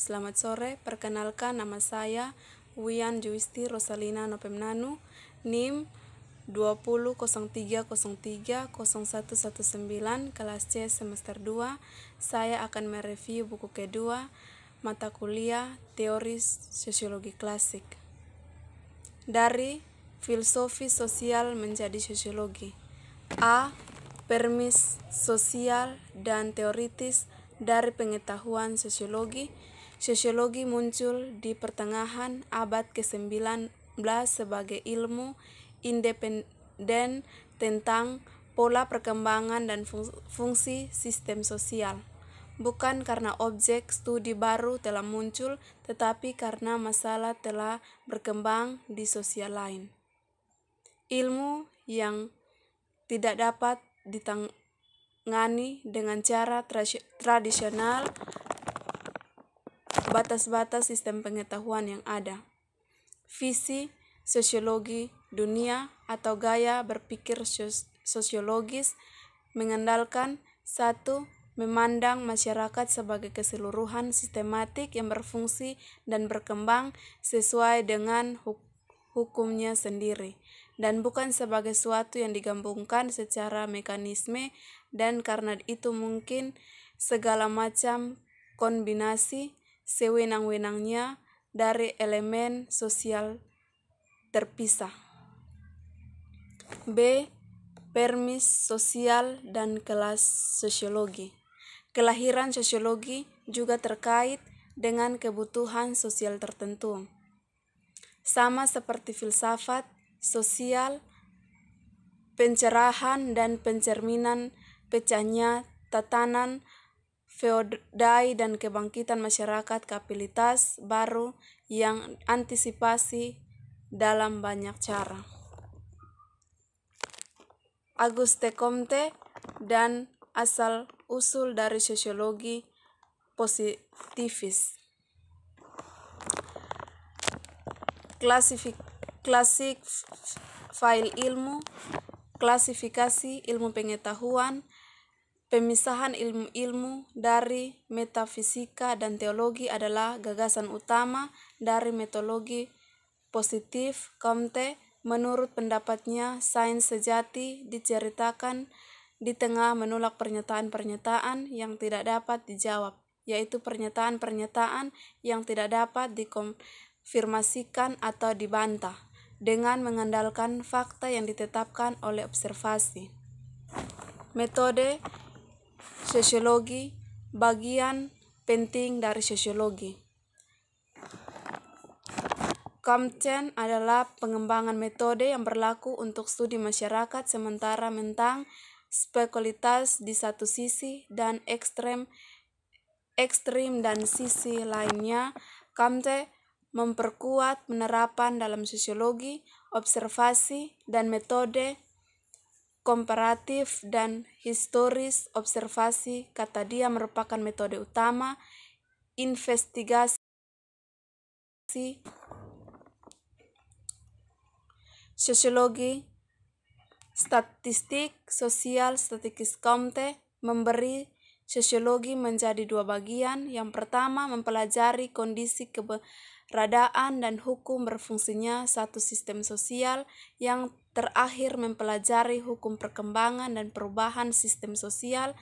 Selamat sore, perkenalkan nama saya Wian Juisti Rosalina Nopemnanu, NIM 2003030119 kelas C semester 2. Saya akan mereview buku kedua mata kuliah Teori Sosiologi Klasik. Dari Filosofi Sosial menjadi Sosiologi. A. Permis sosial dan teoritis dari pengetahuan sosiologi Sosiologi muncul di pertengahan abad ke-19 sebagai ilmu independen tentang pola perkembangan dan fungsi sistem sosial. Bukan karena objek studi baru telah muncul, tetapi karena masalah telah berkembang di sosial lain. Ilmu yang tidak dapat ditangani dengan cara tradisional batas-batas sistem pengetahuan yang ada, visi, sosiologi, dunia, atau gaya berpikir sosiologis mengandalkan satu memandang masyarakat sebagai keseluruhan sistematik yang berfungsi dan berkembang sesuai dengan hukumnya sendiri dan bukan sebagai suatu yang digabungkan secara mekanisme dan karena itu mungkin segala macam kombinasi sewenang-wenangnya dari elemen sosial terpisah. B. Permis sosial dan kelas sosiologi. Kelahiran sosiologi juga terkait dengan kebutuhan sosial tertentu. Sama seperti filsafat, sosial, pencerahan dan pencerminan pecahnya tatanan feodai dan kebangkitan masyarakat kapitalis baru yang antisipasi dalam banyak cara. Auguste Comte dan asal usul dari sosiologi positivis. Klasifik, klasik file ilmu, klasifikasi ilmu pengetahuan, Pemisahan ilmu-ilmu dari metafisika dan teologi adalah gagasan utama dari metodologi positif Comte. Menurut pendapatnya, sains sejati diceritakan di tengah menolak pernyataan-pernyataan yang tidak dapat dijawab, yaitu pernyataan-pernyataan yang tidak dapat dikonfirmasikan atau dibantah dengan mengandalkan fakta yang ditetapkan oleh observasi. Metode sosiologi bagian penting dari sosiologi. Kamten adalah pengembangan metode yang berlaku untuk studi masyarakat sementara mentang spekulitas di satu sisi dan ekstrem ekstrim dan sisi lainnya. Kamte memperkuat penerapan dalam sosiologi, observasi, dan metode komparatif, dan historis observasi, kata dia merupakan metode utama investigasi sosiologi, statistik, sosial, statistik komte memberi sosiologi menjadi dua bagian. Yang pertama mempelajari kondisi kebenaran Radaan dan hukum berfungsinya satu sistem sosial yang terakhir mempelajari hukum perkembangan dan perubahan sistem sosial.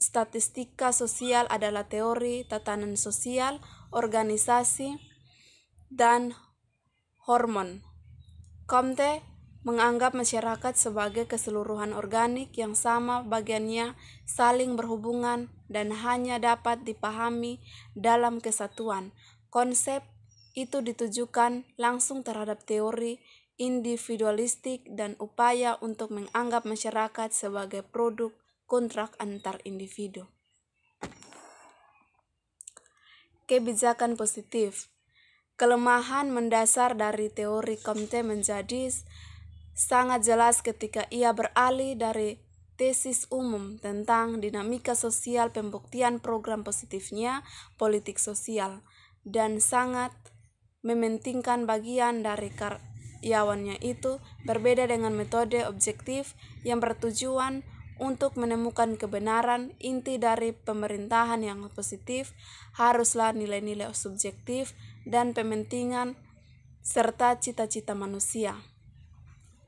Statistika sosial adalah teori tatanan sosial, organisasi, dan hormon. Comte menganggap masyarakat sebagai keseluruhan organik yang sama bagiannya saling berhubungan dan hanya dapat dipahami dalam kesatuan. Konsep itu ditujukan langsung terhadap teori individualistik dan upaya untuk menganggap masyarakat sebagai produk kontrak antar individu. Kebijakan positif Kelemahan mendasar dari teori Comte menjadi sangat jelas ketika ia beralih dari tesis umum tentang dinamika sosial pembuktian program positifnya politik sosial dan sangat mementingkan bagian dari karyawannya itu berbeda dengan metode objektif yang bertujuan untuk menemukan kebenaran inti dari pemerintahan yang positif haruslah nilai-nilai subjektif dan pementingan serta cita-cita manusia.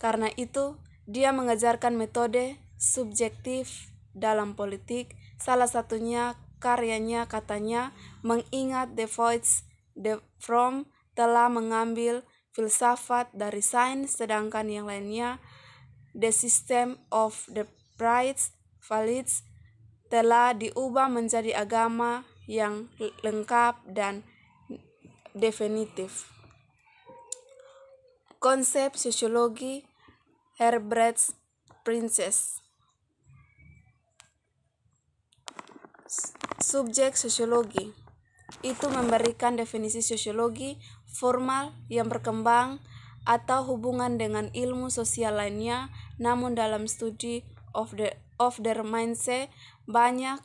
Karena itu, dia mengajarkan metode subjektif dalam politik, salah satunya karyanya katanya mengingat the Voigt de From telah mengambil filsafat dari sains sedangkan yang lainnya The System of the Rights Valids telah diubah menjadi agama yang lengkap dan definitif. Konsep sosiologi Herbert Princess Subjek sosiologi itu memberikan definisi sosiologi formal yang berkembang atau hubungan dengan ilmu sosial lainnya, namun dalam studi of the of their mindset banyak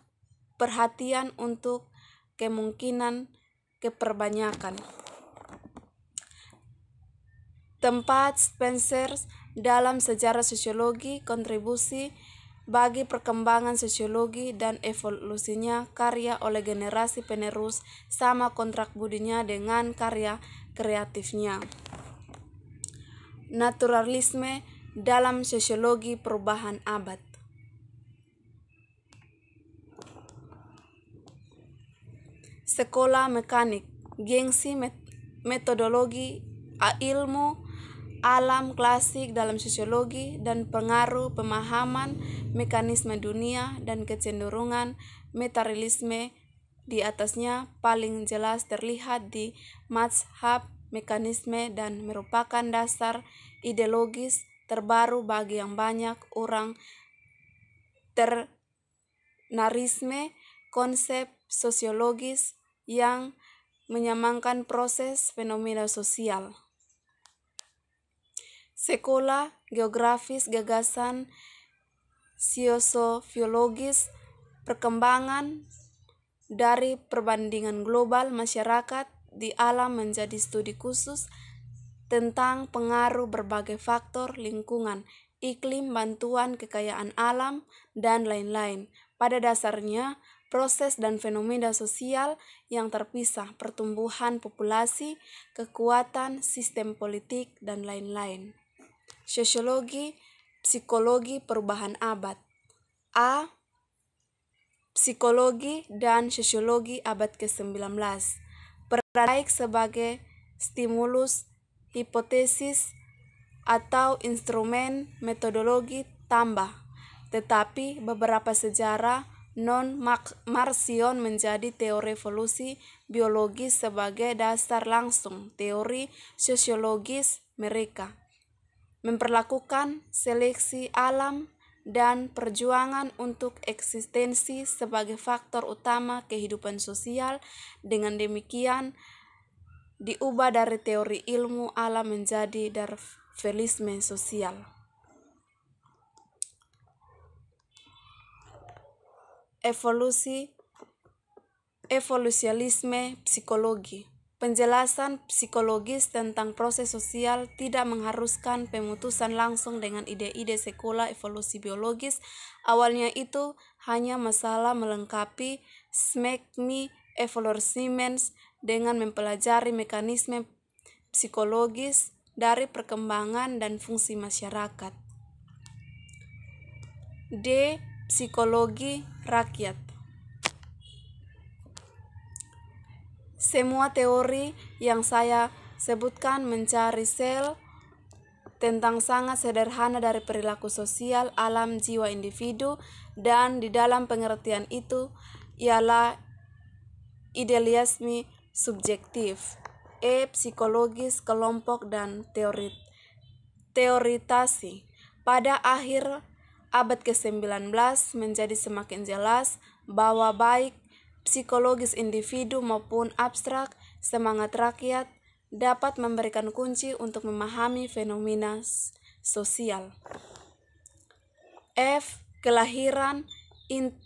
perhatian untuk kemungkinan keperbanyakan. Tempat Spencer dalam sejarah sosiologi kontribusi bagi perkembangan sosiologi dan evolusinya karya oleh generasi penerus sama kontrak budinya dengan karya kreatifnya. Naturalisme dalam sosiologi perubahan abad Sekolah mekanik, gengsi metodologi, ilmu alam klasik dalam sosiologi dan pengaruh pemahaman mekanisme dunia dan kecenderungan metarilisme di atasnya paling jelas terlihat di mazhab mekanisme dan merupakan dasar ideologis terbaru bagi yang banyak orang ternarisme konsep sosiologis yang menyamankan proses fenomena sosial sekolah, geografis, gagasan, siosofiologis perkembangan dari perbandingan global masyarakat di alam menjadi studi khusus tentang pengaruh berbagai faktor lingkungan, iklim, bantuan, kekayaan alam, dan lain-lain. Pada dasarnya, proses dan fenomena sosial yang terpisah, pertumbuhan populasi, kekuatan sistem politik, dan lain-lain. Sosiologi Psikologi Perubahan Abad A. Psikologi dan Sosiologi Abad ke-19 Peradaik sebagai stimulus, hipotesis, atau instrumen metodologi tambah. Tetapi beberapa sejarah non-Marsion menjadi teori evolusi biologis sebagai dasar langsung teori sosiologis mereka memperlakukan seleksi alam dan perjuangan untuk eksistensi sebagai faktor utama kehidupan sosial. Dengan demikian, diubah dari teori ilmu alam menjadi darwinisme sosial. Evolusi evolusialisme psikologi Penjelasan psikologis tentang proses sosial tidak mengharuskan pemutusan langsung dengan ide-ide sekolah evolusi biologis. Awalnya itu hanya masalah melengkapi smegmi evolusimens dengan mempelajari mekanisme psikologis dari perkembangan dan fungsi masyarakat. D. Psikologi rakyat semua teori yang saya sebutkan mencari sel tentang sangat sederhana dari perilaku sosial alam jiwa individu dan di dalam pengertian itu ialah idealisme subjektif, e psikologis kelompok dan teori teoritasi. Pada akhir abad ke-19 menjadi semakin jelas bahwa baik psikologis individu maupun abstrak semangat rakyat dapat memberikan kunci untuk memahami fenomena sosial. F. Kelahiran inter,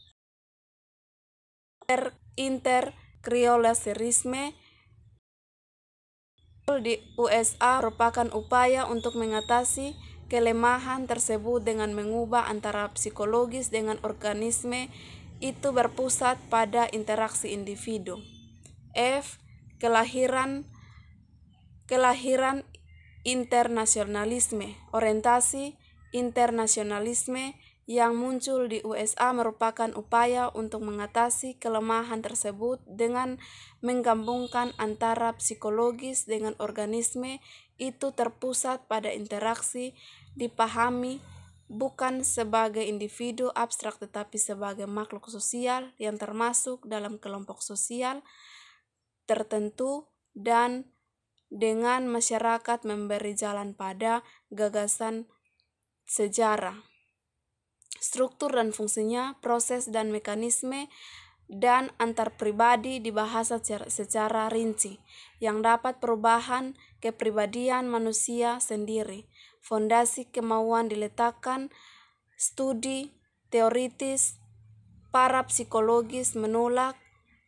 di USA merupakan upaya untuk mengatasi kelemahan tersebut dengan mengubah antara psikologis dengan organisme itu berpusat pada interaksi individu. F. Kelahiran kelahiran internasionalisme. Orientasi internasionalisme yang muncul di USA merupakan upaya untuk mengatasi kelemahan tersebut dengan menggabungkan antara psikologis dengan organisme itu terpusat pada interaksi dipahami bukan sebagai individu abstrak tetapi sebagai makhluk sosial yang termasuk dalam kelompok sosial tertentu dan dengan masyarakat memberi jalan pada gagasan sejarah. Struktur dan fungsinya, proses dan mekanisme, dan antar pribadi dibahas secara, secara rinci, yang dapat perubahan kepribadian manusia sendiri fondasi kemauan diletakkan, studi teoritis, para psikologis menolak,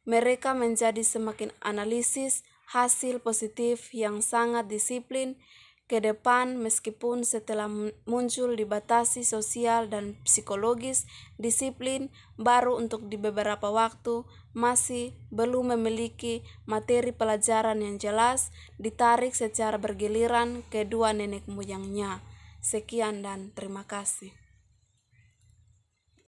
mereka menjadi semakin analisis hasil positif yang sangat disiplin ke depan meskipun setelah muncul dibatasi sosial dan psikologis disiplin baru untuk di beberapa waktu masih belum memiliki materi pelajaran yang jelas ditarik secara bergiliran kedua nenek moyangnya. Sekian dan terima kasih.